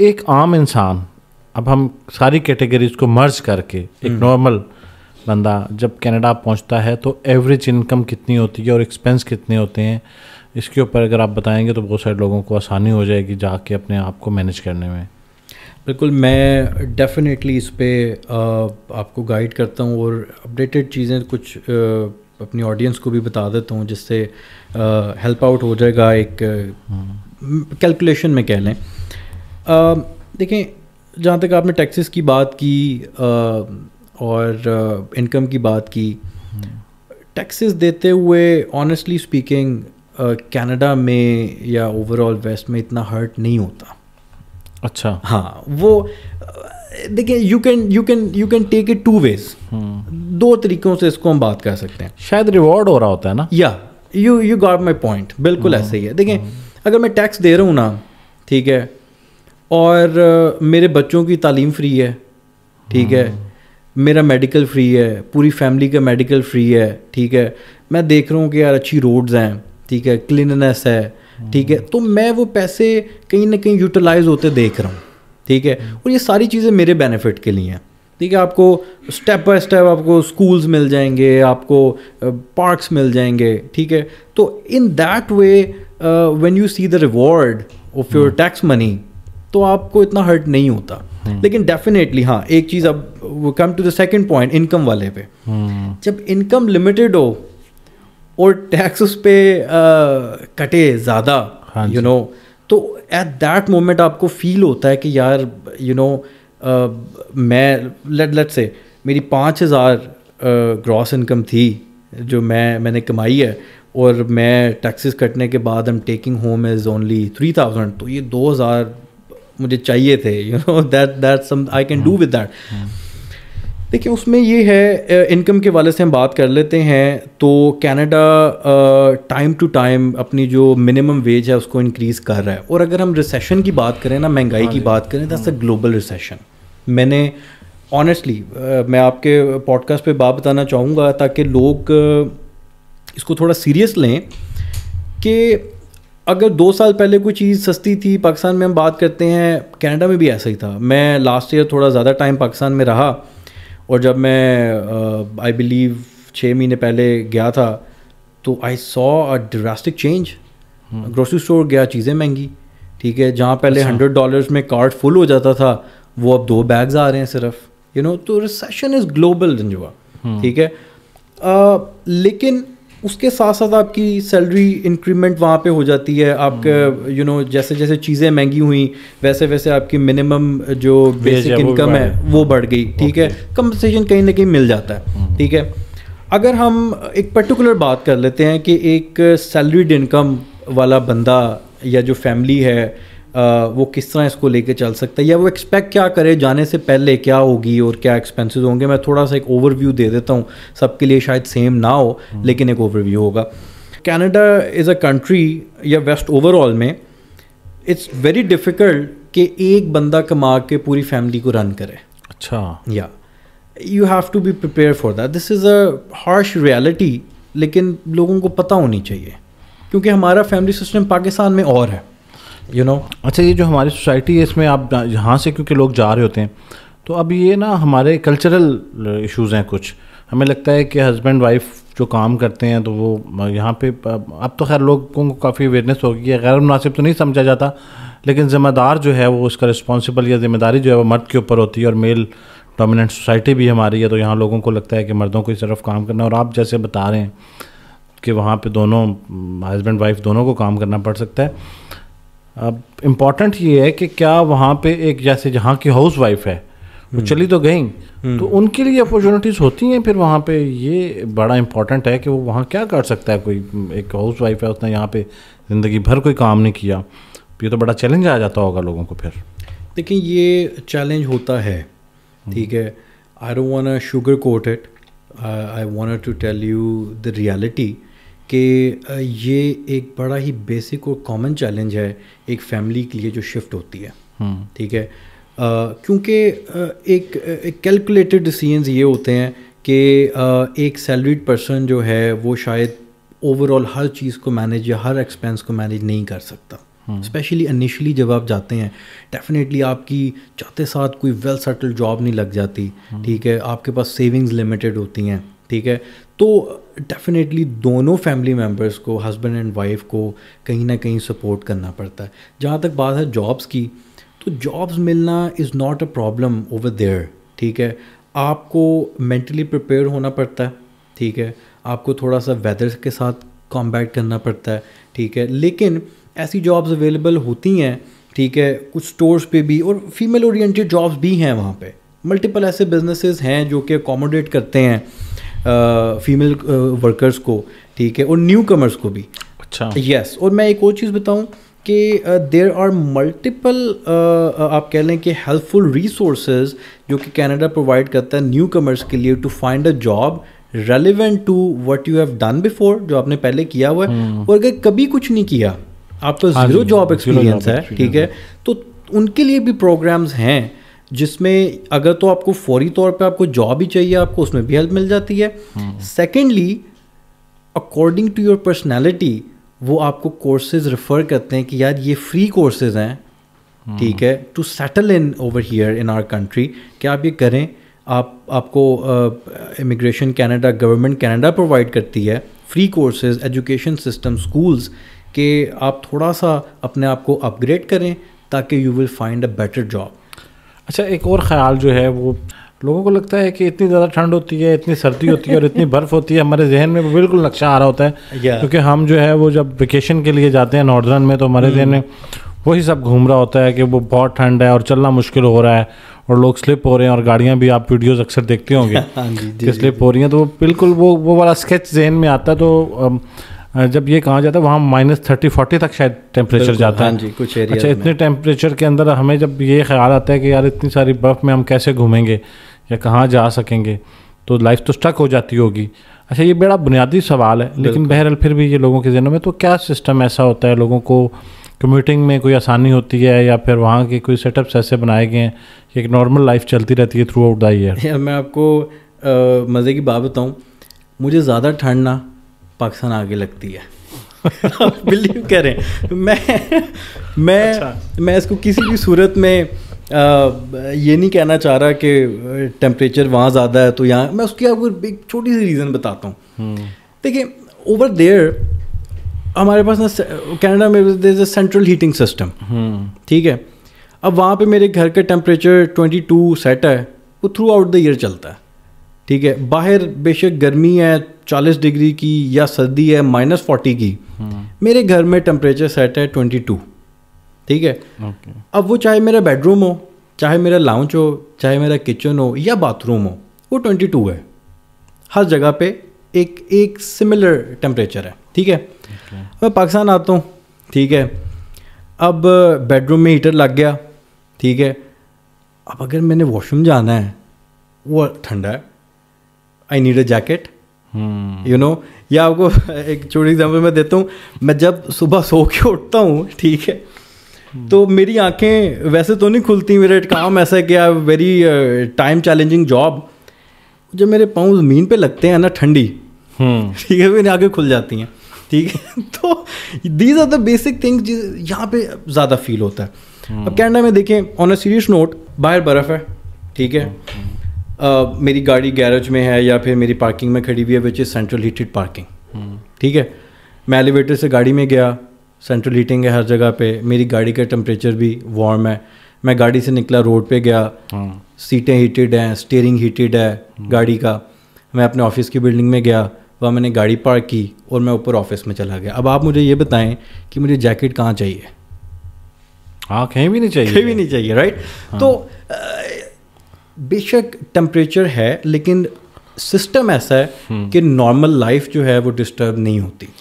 एक आम इंसान अब हम सारी कैटेगरीज को मर्ज करके एक नॉर्मल हम्म। बंदा जब कनाडा पहुंचता है तो एवरेज इनकम कितनी होती है और एक्सपेंस कितने होते हैं इसके ऊपर अगर आप बताएंगे तो बहुत सारे लोगों को आसानी हो जाएगी जाके अपने आप को मैनेज करने में बिल्कुल मैं डेफिनेटली इस पर आपको गाइड करता हूँ और अपडेटेड चीज़ें कुछ आ, अपनी ऑडियंस को भी बता देता हूँ जिससे हेल्प आउट हो जाएगा एक कैलकुलेशन हम्म। में कह लें देखें जहाँ तक आपने टैक्सेस की बात की आ, और इनकम की बात की टैक्सेस देते हुए ऑनेस्टली स्पीकिंग कनाडा में या ओवरऑल वेस्ट में इतना हर्ट नहीं होता अच्छा हाँ वो देखिए you can you can you can take it two ways दो तरीकों से इसको हम बात कर सकते हैं शायद रिवॉर्ड हो रहा होता है ना या you you got my point बिल्कुल हम्म। ऐसे ही है देखिए हम्म। अगर मैं टैक्स दे रहा हूँ ना ठीक है और मेरे बच्चों की तालीम फ्री है ठीक है हम्म। मेरा मेडिकल फ्री है पूरी फैमिली का मेडिकल फ्री है ठीक है मैं देख रहा हूँ कि यार अच्छी रोड्स हैं ठीक है क्लिननेस है ठीक है हम्म। तो मैं वो पैसे कहीं ना कहीं यूटिलाइज होते देख रहा हूँ ठीक है हम्म। और ये सारी चीज़ें मेरे बेनिफिट के लिए हैं ठीक है आपको स्टेप बाय स्टेप आपको स्कूल्स मिल जाएंगे आपको पार्क्स मिल जाएंगे ठीक है तो in that way when you see the reward of your tax money तो आपको इतना हर्ट नहीं होता लेकिन डेफिनेटली हाँ एक चीज़ अब come to the second point income वाले पे हम्म। जब इनकम लिमिटेड हो और टैक्स उस पर कटे ज़्यादा यू हाँ नो तो एट दैट मोमेंट आपको फील होता है कि यार you you know know, uh, मैं लेट लेट से मेरी पाँच हज़ार ग्रॉस इनकम थी जो मैं मैंने कमाई है और मैं टैक्सेस कटने के बाद I am taking home is only three thousand तो ये दो हज़ार मुझे चाहिए थे you know that that some I can do with that देखिए उसमें ये है इनकम के वाले से हम बात कर लेते हैं तो कनाडा टाइम टू टाइम अपनी जो मिनिमम वेज है उसको इंक्रीज़ कर रहा है और अगर हम रिसेशन की बात करें ना महंगाई की हाँ बात करें दैट्स हाँ। अ ग्लोबल रिसेशन मैंने ऑनेस्टली मैं आपके पॉडकास्ट पे बात बताना चाहूँगा ताकि लोग इसको थोड़ा सीरियस लें कि अगर दो साल पहले कोई चीज़ सस्ती थी पाकिस्तान में हम बात करते हैं कनाडा में भी ऐसा ही था मैं लास्ट ईयर थोड़ा ज़्यादा टाइम पाकिस्तान में रहा और जब मैं आई बिलीव छः महीने पहले गया था तो I saw a drastic change grocery store गया चीज़ें महंगी ठीक है जहाँ पहले हंड्रेड डॉलर डॉलर्स में कार्ड फुल हो जाता था वो अब दो बैग्स आ रहे हैं सिर्फ यू नो तो रिसेशन इज़ ग्लोबल जो ठीक है आ, uh, लेकिन उसके साथ साथ आपकी सैलरी इंक्रीमेंट वहाँ पे हो जाती है आपके यू हम्म। नो जैसे जैसे चीज़ें महंगी हुई वैसे वैसे आपकी मिनिमम जो बेसिक इनकम है वो बढ़ गई ठीक है कंपनसेशन कहीं ना कहीं मिल जाता है हम्म। ठीक है अगर हम एक पर्टिकुलर बात कर लेते हैं कि एक सैलरीड इनकम वाला बंदा या जो फैमिली है वो किस तरह इसको लेके चल सकता है या वो एक्सपेक्ट क्या करे जाने से पहले क्या होगी और क्या एक्सपेंसेस होंगे मैं थोड़ा सा एक ओवरव्यू दे देता हूँ सबके लिए शायद सेम ना हो हम्म। लेकिन एक ओवरव्यू होगा कैनेडा इज़ अ कंट्री या वेस्ट ओवरऑल में इट्स वेरी डिफ़िकल्ट कि एक बंदा कमा के पूरी फैमिली को रन करे अच्छा या you have to be prepare for that this is a harsh reality लेकिन लोगों को पता होनी चाहिए क्योंकि हमारा फैमिली सिस्टम पाकिस्तान में और है यू नो अच्छा ये जो हमारी सोसाइटी है इसमें आप यहाँ से क्योंकि लोग जा रहे होते हैं तो अब ये ना हमारे कल्चरल इश्यूज़ हैं कुछ हमें लगता है कि हस्बैंड वाइफ जो काम करते हैं तो वो यहाँ पे अब तो खैर लोगों को काफ़ी अवेयरनेस हो गई है गैर मुनासिब तो नहीं समझा जाता लेकिन ज़िम्मेदार जो है वो उसका रिस्पॉन्सिबल या ज़िम्मेदारी जो है वो मर्द के ऊपर होती है और मेल डोमिनेंट सोसाइटी भी हमारी है तो यहाँ लोगों को लगता है कि मर्दों को इस तरफ काम करना और आप जैसे बता रहे हैं कि वहाँ पर दोनों हस्बैंड वाइफ दोनों को काम करना पड़ सकता है अब इम्पॉर्टेंट ये है कि क्या वहाँ पे एक जैसे जहाँ की हाउस वाइफ है वो हम्म। चली तो गई हम्म। तो उनके लिए अपॉर्चुनिटीज़ होती हैं फिर वहाँ पे ये बड़ा इम्पॉर्टेंट है कि वो वहाँ क्या कर सकता है कोई एक हाउस वाइफ है उसने यहाँ पे ज़िंदगी भर कोई काम नहीं किया ये तो बड़ा चैलेंज आ जाता होगा लोगों को फिर देखिए ये चैलेंज होता है ठीक है I don't want sugar coat it I want to tell you the reality कि ये एक बड़ा ही बेसिक और कॉमन चैलेंज है एक फैमिली के लिए जो शिफ्ट होती है हम्म। ठीक है क्योंकि एक कैलकुलेटेड डिसीजंस ये होते हैं कि एक सैलरीड पर्सन जो है वो शायद ओवरऑल हर चीज़ को मैनेज या हर एक्सपेंस को मैनेज नहीं कर सकता स्पेशली हम्म। इनिशली जब आप जाते हैं डेफिनेटली आपकी चाहते साथ कोई वेल सेटल जॉब नहीं लग जाती हम्म। ठीक है आपके पास सेविंग्स लिमिटेड होती हैं ठीक है तो डेफिनेटली दोनों फैमिली मेम्बर्स को हस्बैंड एंड वाइफ को कहीं ना कहीं सपोर्ट करना पड़ता है जहाँ तक बात है जॉब्स की तो जॉब्स मिलना is not a problem over there ठीक है आपको मेंटली प्रिपेयर होना पड़ता है ठीक है आपको थोड़ा सा वेदर के साथ कॉम्बैट करना पड़ता है ठीक है लेकिन ऐसी जॉब्स अवेलेबल होती हैं ठीक है कुछ स्टोर्स पे भी और फीमेल ओरिएंटेड जॉब्स भी हैं वहाँ पे मल्टीपल ऐसे बिजनेसेस हैं जो कि अकोमोडेट करते हैं फीमेल वर्कर्स को ठीक है और न्यू कमर्स को भी अच्छा यस और मैं एक और चीज़ बताऊँ कि देर आर मल्टीपल आप कह लें कि हेल्पफुल रिसोर्स जो कि कैनेडा प्रोवाइड करता है न्यू कमर्स के लिए to find a job relevant to what you have done before जो आपने पहले किया हुआ है hmm. और अगर कभी कुछ नहीं किया आपका जीरो जॉब एक्सपीरियंस है ठीक है तो उनके लिए भी प्रोग्राम्स हैं जिसमें अगर तो आपको फौरी तौर पे आपको जॉब ही चाहिए आपको उसमें भी हेल्प मिल जाती है secondly according to your personality वो आपको कोर्सेज रेफर करते हैं कि यार ये फ्री कोर्सेज हैं ठीक है to settle in over here in our country क्या आप ये करें आप आपको immigration Canada government Canada provide करती है free courses education system schools के आप थोड़ा सा अपने आप को अपग्रेड करें ताकि you will find a better job अच्छा एक और ख्याल जो है वो लोगों को लगता है कि इतनी ज़्यादा ठंड होती है इतनी सर्दी होती है और इतनी बर्फ़ होती है हमारे जहन में बिल्कुल नक्शा आ रहा होता है क्योंकि हम जो है वो जब वेकेशन के लिए जाते हैं नॉर्दर्न में तो हमारे hmm. जहन में वही सब घूम रहा होता है कि वो बहुत ठंड है और चलना मुश्किल हो रहा है और लोग स्लिप हो रहे हैं और गाड़ियाँ भी आप वीडियोज़ अक्सर देखते होंगे स्लिप हाँ हो रही हैं तो बिल्कुल वो वो वाला स्केच जहन में आता है तो um, हाँ, जब ये कहा जाता है वहाँ माइनस थर्टी फोर्टी तक शायद टेम्परेचर जाता हाँ है जी कुछ अच्छा इतने टेम्परेचर के अंदर हमें जब ये ख्याल आता है कि यार इतनी सारी बर्फ़ में हम कैसे घूमेंगे या कहाँ जा सकेंगे तो लाइफ तो स्टक हो जाती होगी अच्छा ये बड़ा बुनियादी सवाल है लेकिन बहरहाल फिर भी ये लोगों के जहनों में तो क्या सिस्टम ऐसा होता है लोगों को कम्यूटिंग में कोई आसानी होती है या फिर वहाँ के कोई सेटअप्स ऐसे बनाए गए हैं कि एक नॉर्मल लाइफ चलती रहती है थ्रू आउट द ईयर मैं आपको मज़े की बात बताऊँ मुझे ज़्यादा ठंड ना पाकिस्तान आगे लगती है बिलीव करें मैं मैं अच्छा। मैं इसको किसी भी सूरत में आ, ये नहीं कहना चाह रहा कि टेम्परेचर वहाँ ज़्यादा है तो यहाँ मैं उसकी आपको एक छोटी सी रीज़न बताता हूँ हम्म। देखिए ओवर देयर हमारे पास ना कनाडा में there a central heating system ठीक है अब वहाँ पे मेरे घर का टेम्परेचर 22 सेट है वो थ्रू आउट द ईयर चलता है ठीक है बाहर बेशक गर्मी है चालीस डिग्री की या सर्दी है माइनस फोर्टी की हम्म। मेरे घर में टेम्परेचर सेट है ट्वेंटी टू ठीक है okay. अब वो चाहे मेरा बेडरूम हो चाहे मेरा लाउंज हो चाहे मेरा किचन हो या बाथरूम हो वो ट्वेंटी टू है हर जगह पे एक एक सिमिलर टेम्परेचर है ठीक है okay. मैं पाकिस्तान आता हूँ ठीक है अब बेडरूम में हीटर लग गया ठीक है अब अगर मैंने वॉशरूम जाना है वो ठंडा है I need a jacket you know या आपको एक छोटी एग्जाम्पल मैं देता हूँ मैं जब सुबह सो के उठता हूँ ठीक है hmm. तो मेरी आंखें वैसे तो नहीं खुलती मेरा काम ऐसा है कि I very time challenging job जब मेरे पाँव ज़मीन पे लगते हैं ना ठंडी hmm. ठीक है मेरी आंखें खुल जाती हैं ठीक है तो these are the basic things यहाँ पे ज़्यादा फील होता है अब hmm. कैनेडा में देखें ऑन अ सीरियस नोट बाहर बर्फ़ है ठीक है मेरी गाड़ी गैरेज में है या फिर मेरी पार्किंग में खड़ी हुई है which is central heated parking ठीक है मैं एलिवेटर से गाड़ी में गया सेंट्रल हीटिंग है हर जगह पे मेरी गाड़ी का टेम्परेचर भी वार्म है मैं गाड़ी से निकला रोड पे गया hmm. सीटें हीटेड हैं स्टेयरिंग हीटेड है hmm. गाड़ी का मैं अपने ऑफिस की बिल्डिंग में गया वह मैंने गाड़ी पार्क की और मैं ऊपर ऑफिस में चला गया अब आप मुझे ये बताएं कि मुझे जैकेट कहाँ चाहिए हाँ कहीं भी नहीं चाहिए कहीं भी नहीं चाहिए राइट हाँ। तो बेशक टेम्परेचर है लेकिन सिस्टम ऐसा है कि नॉर्मल लाइफ जो है वो डिस्टर्ब नहीं होती